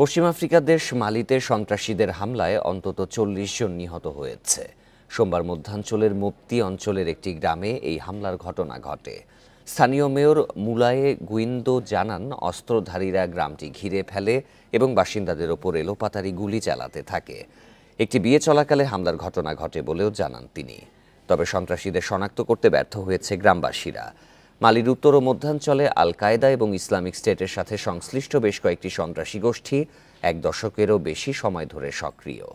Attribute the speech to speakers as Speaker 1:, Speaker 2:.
Speaker 1: পশ্চিম আফ্রিকার দেশ মালিতে সন্ত্রাসীদের হামলায় অন্তত চল্লিশ জন নিহত হয়েছে সোমবার মধ্যাঞ্চলের মুক্তি অঞ্চলের একটি গ্রামে এই হামলার ঘটনা ঘটে স্থানীয় মেয়র মুলায়ে গুইন্দো জানান অস্ত্রধারীরা গ্রামটি ঘিরে ফেলে এবং বাসিন্দাদের ওপর এলোপাতারি গুলি চালাতে থাকে একটি বিয়ে চলাকালে হামলার ঘটনা ঘটে বলেও জানান তিনি তবে সন্ত্রাসীদের শনাক্ত করতে ব্যর্থ হয়েছে গ্রামবাসীরা মালির উত্তর ও মধ্যাঞ্চলে আল কায়দা এবং ইসলামিক স্টেটের সাথে সংশ্লিষ্ট বেশ কয়েকটি সন্ত্রাসী গোষ্ঠী এক দশকেরও বেশি সময় ধরে সক্রিয়